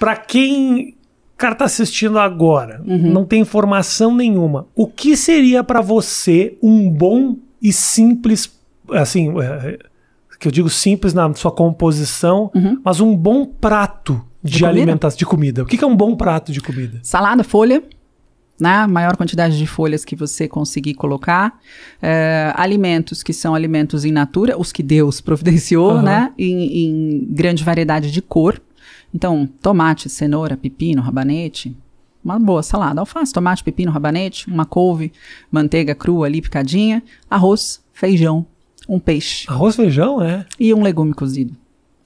Para quem cara tá assistindo agora, uhum. não tem informação nenhuma, o que seria para você um bom e simples, assim, é, é, que eu digo simples na sua composição, uhum. mas um bom prato de, de alimentação, de comida. O que, que é um bom prato de comida? Salada, folha né? Maior quantidade de folhas que você conseguir colocar. É, alimentos que são alimentos em natura, os que Deus providenciou, uhum. né? Em, em, grande variedade de cor. Então, tomate, cenoura, pepino, rabanete, uma boa salada, alface, tomate, pepino, rabanete, uma couve, manteiga crua ali picadinha, arroz, feijão, um peixe. Arroz, feijão, é? E um legume cozido,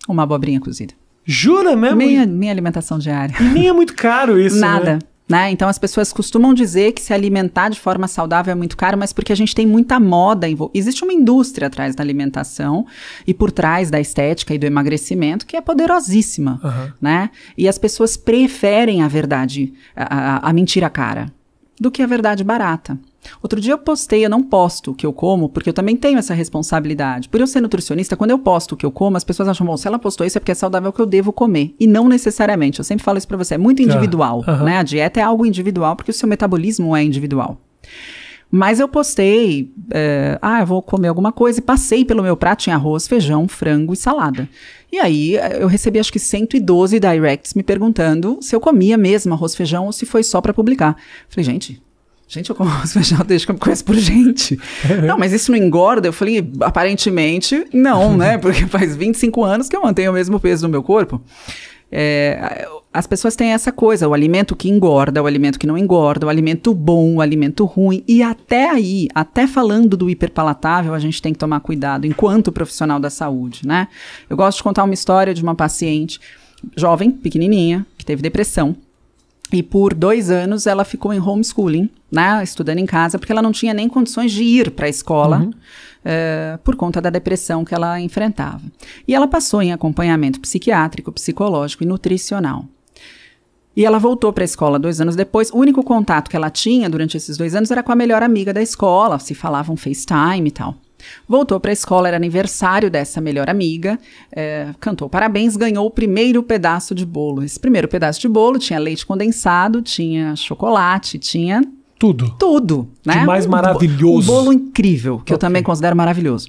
uma abobrinha cozida. Jura mesmo? Minha, minha alimentação diária. E nem é muito caro isso, Nada. Né? Né? Então as pessoas costumam dizer que se alimentar de forma saudável é muito caro, mas porque a gente tem muita moda Existe uma indústria atrás da alimentação e por trás da estética e do emagrecimento que é poderosíssima, uhum. né? E as pessoas preferem a verdade, a, a, a mentira cara, do que a verdade barata. Outro dia eu postei, eu não posto o que eu como, porque eu também tenho essa responsabilidade. Por eu ser nutricionista, quando eu posto o que eu como, as pessoas acham, bom, se ela postou isso é porque é saudável que eu devo comer. E não necessariamente. Eu sempre falo isso pra você, é muito individual, ah, uh -huh. né? A dieta é algo individual, porque o seu metabolismo é individual. Mas eu postei, é, ah, eu vou comer alguma coisa, e passei pelo meu prato, tinha arroz, feijão, frango e salada. E aí eh, eu recebi acho que 112 directs me perguntando se eu comia mesmo arroz, feijão ou se foi só para publicar. Falei, gente, Gente, eu posso feijão o desde que eu me conheço por gente. não, mas isso não engorda? Eu falei, aparentemente, não, né? Porque faz 25 anos que eu mantenho o mesmo peso no meu corpo. É, as pessoas têm essa coisa, o alimento que engorda, o alimento que não engorda, o alimento bom, o alimento ruim. E até aí, até falando do hiperpalatável, a gente tem que tomar cuidado enquanto profissional da saúde, né? Eu gosto de contar uma história de uma paciente jovem, pequenininha, que teve depressão. E por dois anos ela ficou em homeschooling, né, estudando em casa, porque ela não tinha nem condições de ir para a escola uhum. Eh, por conta da depressão que ela enfrentava. E ela passou em acompanhamento psiquiátrico, psicológico e nutricional. E ela voltou para a escola dois anos depois. O único contato que ela tinha durante esses dois anos era com a melhor amiga da escola, se falavam FaceTime e tal. Voltou para a escola, era aniversário dessa melhor amiga, é, cantou parabéns, ganhou o primeiro pedaço de bolo. Esse primeiro pedaço de bolo tinha leite condensado, tinha chocolate, tinha. Tudo. Tudo, né? De mais maravilhoso. Um bolo incrível, que okay. eu também considero maravilhoso.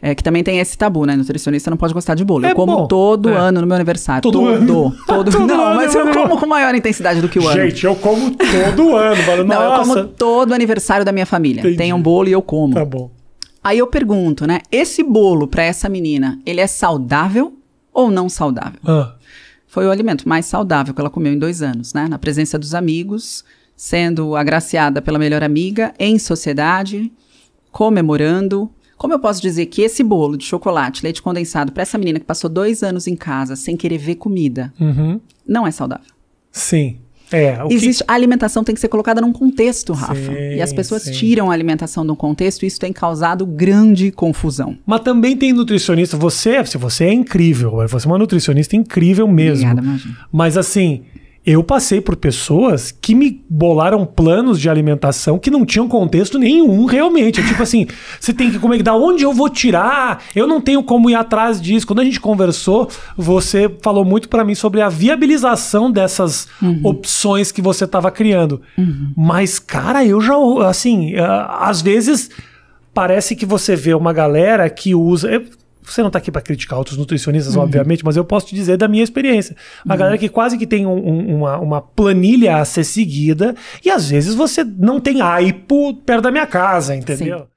É, que também tem esse tabu, né? Nutricionista não pode gostar de bolo. É eu como bom. todo é. ano no meu aniversário. Todo, todo ano? Todo, todo não, ano, mas eu né? como com maior intensidade do que o ano. Gente, eu como todo ano. Não, eu como todo aniversário da minha família. Entendi. Tem um bolo e eu como. Tá bom. Aí eu pergunto, né? Esse bolo para essa menina, ele é saudável ou não saudável? Ah. Foi o alimento mais saudável que ela comeu em dois anos, né? Na presença dos amigos, sendo agraciada pela melhor amiga, em sociedade, comemorando. Como eu posso dizer que esse bolo de chocolate, leite condensado, para essa menina que passou dois anos em casa sem querer ver comida, uhum. não é saudável? Sim. É, Existe, que... A alimentação tem que ser colocada num contexto, Rafa. Sim, e as pessoas sim. tiram a alimentação de um contexto e isso tem causado grande confusão. Mas também tem nutricionista. Você, se você é incrível, você é uma nutricionista incrível mesmo. Obrigada, imagina. Mas assim, eu passei por pessoas que me bolaram planos de alimentação que não tinham contexto nenhum, realmente. É tipo assim, você tem que comer, da onde eu vou tirar? Eu não tenho como ir atrás disso. Quando a gente conversou, você falou muito para mim sobre a viabilização dessas uhum. opções que você estava criando. Uhum. Mas, cara, eu já, assim, às vezes parece que você vê uma galera que usa você não está aqui para criticar outros nutricionistas, uhum. obviamente, mas eu posso te dizer da minha experiência. A uhum. galera que quase que tem um, um, uma, uma, planilha a ser seguida, e às vezes você não tem aipo perto da minha casa, entendeu? Sim.